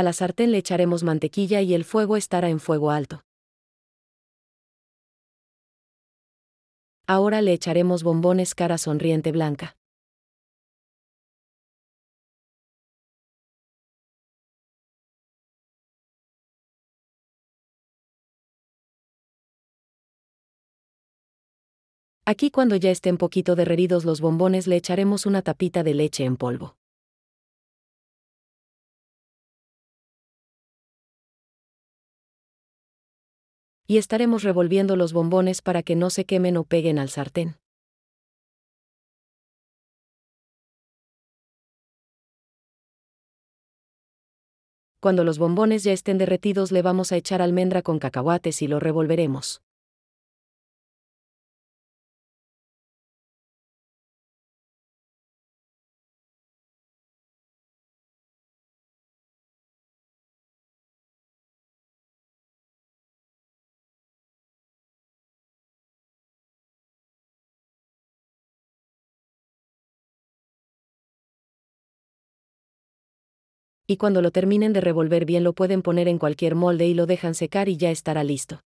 a la sartén le echaremos mantequilla y el fuego estará en fuego alto. Ahora le echaremos bombones cara sonriente blanca. Aquí cuando ya estén poquito derreridos los bombones le echaremos una tapita de leche en polvo. y estaremos revolviendo los bombones para que no se quemen o peguen al sartén. Cuando los bombones ya estén derretidos le vamos a echar almendra con cacahuates y lo revolveremos. y cuando lo terminen de revolver bien lo pueden poner en cualquier molde y lo dejan secar y ya estará listo.